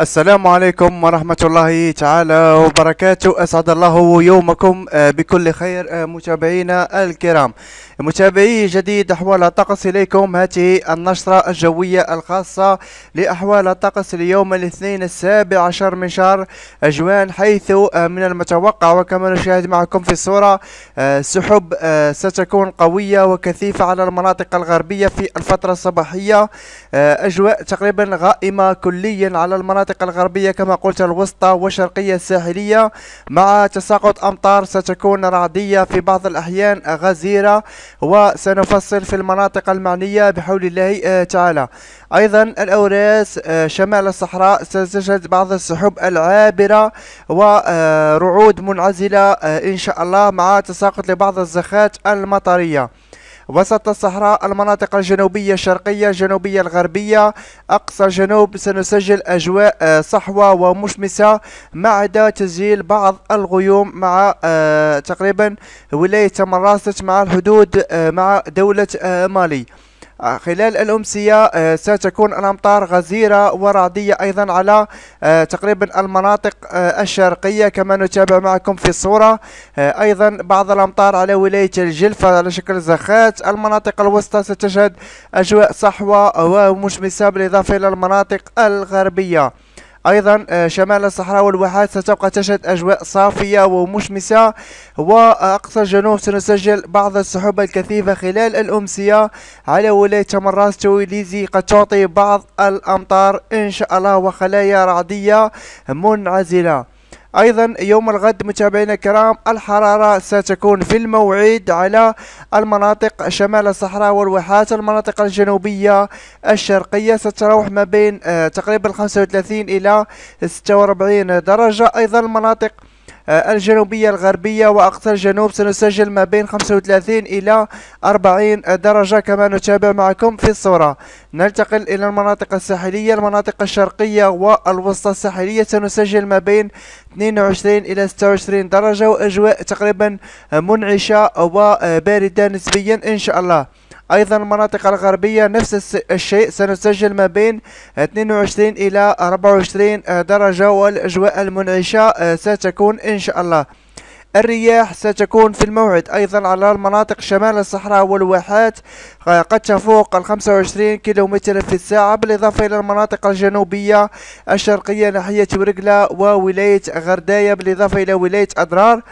السلام عليكم ورحمة الله تعالى وبركاته أسعد الله يومكم آه، بكل خير آه، متابعينا الكرام متابعي جديد أحوال الطقس إليكم هذه النشرة الجوية الخاصة لأحوال الطقس اليوم الاثنين السابع عشر من شهر أجوان حيث آه، من المتوقع وكما نشاهد معكم في الصورة سحب ستكون قوية وكثيفة على المناطق الغربية في الفترة الصباحية أجواء تقريبا غائمة كليا على المناطق المناطق الغربية كما قلت الوسطى والشرقية الساحلية مع تساقط أمطار ستكون رعدية في بعض الأحيان غزيرة وسنفصل في المناطق المعنية بحول الله آه، تعالى أيضا الأوراس آه، شمال الصحراء ستشهد بعض السحب العابرة ورعود آه، منعزلة إن شاء الله مع تساقط لبعض الزخات المطرية وسط الصحراء المناطق الجنوبية الشرقية الجنوبية الغربية أقصى جنوب سنسجل أجواء آه، صحوة ومشمسة ما عدا تسجيل بعض الغيوم مع آه، تقريبا ولاية تمراست مع الحدود آه، مع دولة مالي آه، خلال الأمسية آه، ستكون الأمطار غزيرة ورعدية أيضا على آه، تقريبا المناطق الشرقية كما نتابع معكم في الصورة أيضا بعض الأمطار على ولاية الجلفة على شكل زخات المناطق الوسطى ستشهد أجواء صحوة ومشمسة بالإضافة إلى المناطق الغربية أيضا آه، شمال الصحراء والواحات ستبقى تشهد أجواء صافية ومشمسة وأقصى الجنوب سنسجل بعض السحب الكثيفة خلال الأمسية على ولاية تمرات تويليزي قد تعطي بعض الأمطار إن شاء الله وخلايا رعدية منعزلة أيضا يوم الغد متابعينا الكرام الحرارة ستكون في الموعد على المناطق شمال الصحراء والواحات المناطق الجنوبية الشرقية ستتراوح ما بين آه، تقريبا 35 إلى 46 درجة أيضا المناطق آه، الجنوبية الغربية وأقصى الجنوب سنسجل ما بين 35 إلى 40 درجة كما نتابع معكم في الصورة ننتقل إلى المناطق الساحلية المناطق الشرقية والوسطى الساحلية سنسجل ما بين 22 إلى 26 درجة وأجواء تقريبا منعشة وباردة نسبيا إن شاء الله أيضا المناطق الغربية نفس الشيء سنسجل ما بين 22 إلى 24 درجة والأجواء المنعشة آه، ستكون إن شاء الله الرياح ستكون في الموعد أيضا على المناطق شمال الصحراء والواحات آه، قد تفوق ال 25 كيلومتر في الساعة بالإضافة إلى المناطق الجنوبية الشرقية ناحية ورقلة وولاية غرداية بالإضافة إلى ولاية اضرار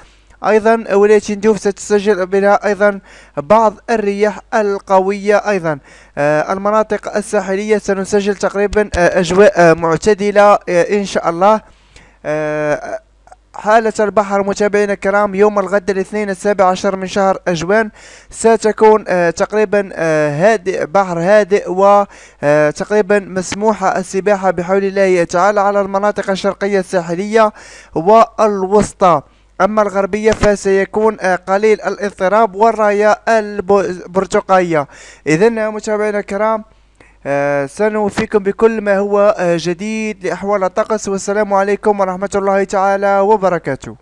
أيضا ولاية ندوف ستسجل بها أيضا بعض الرياح القوية أيضا آه، المناطق الساحلية سنسجل تقريبا آه، أجواء آه، معتدلة إن شاء الله حالة البحر متابعينا الكرام يوم الغد الاثنين السابع عشر من شهر أجوان ستكون آه تقريبا آه هادئ بحر هادئ وتقريبا مسموحة السباحة بحول الله تعالى على المناطق الشرقية الساحلية والوسطى أما الغربية فسيكون قليل الاضطراب والراية البرتقالية إذا متابعينا الكرام آه، سنوفيكم بكل ما هو آه، جديد لأحوال الطقس والسلام عليكم ورحمة الله تعالى وبركاته